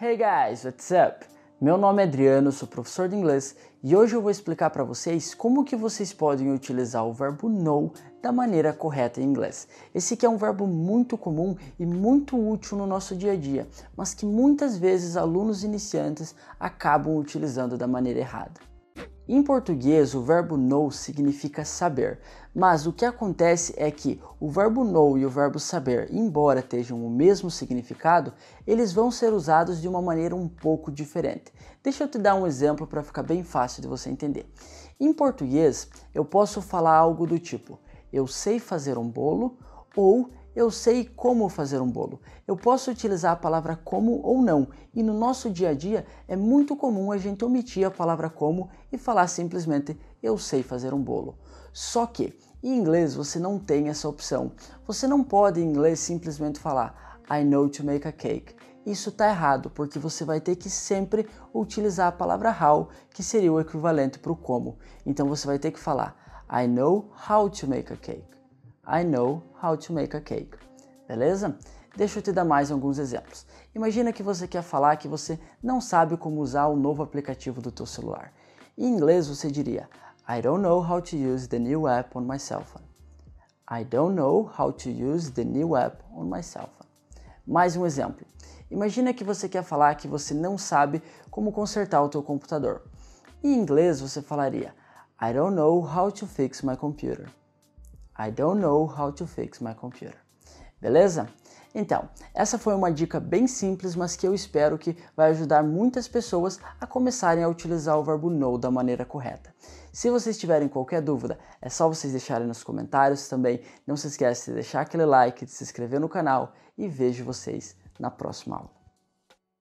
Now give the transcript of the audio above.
Hey guys, what's up? Meu nome é Adriano, sou professor de inglês e hoje eu vou explicar para vocês como que vocês podem utilizar o verbo know da maneira correta em inglês. Esse que é um verbo muito comum e muito útil no nosso dia a dia, mas que muitas vezes alunos iniciantes acabam utilizando da maneira errada. Em português, o verbo know significa saber, mas o que acontece é que o verbo know e o verbo saber, embora tenham o mesmo significado, eles vão ser usados de uma maneira um pouco diferente. Deixa eu te dar um exemplo para ficar bem fácil de você entender. Em português, eu posso falar algo do tipo: eu sei fazer um bolo ou eu sei como fazer um bolo. Eu posso utilizar a palavra como ou não, e no nosso dia a dia é muito comum a gente omitir a palavra como e falar simplesmente eu sei fazer um bolo. Só que em inglês você não tem essa opção. Você não pode em inglês simplesmente falar I know to make a cake. Isso está errado, porque você vai ter que sempre utilizar a palavra how, que seria o equivalente para o como. Então você vai ter que falar I know how to make a cake. I know how to make a cake. Beleza? Deixa eu te dar mais alguns exemplos. Imagina que você quer falar que você não sabe como usar o novo aplicativo do teu celular. Em inglês você diria I don't know how to use the new app on my cell phone. I don't know how to use the new app on my cell phone. Mais um exemplo. Imagina que você quer falar que você não sabe como consertar o teu computador. Em inglês você falaria I don't know how to fix my computer. I don't know how to fix my computer. Beleza? Então, essa foi uma dica bem simples, mas que eu espero que vai ajudar muitas pessoas a começarem a utilizar o verbo know da maneira correta. Se vocês tiverem qualquer dúvida, é só vocês deixarem nos comentários também. Não se esquece de deixar aquele like, de se inscrever no canal e vejo vocês na próxima aula.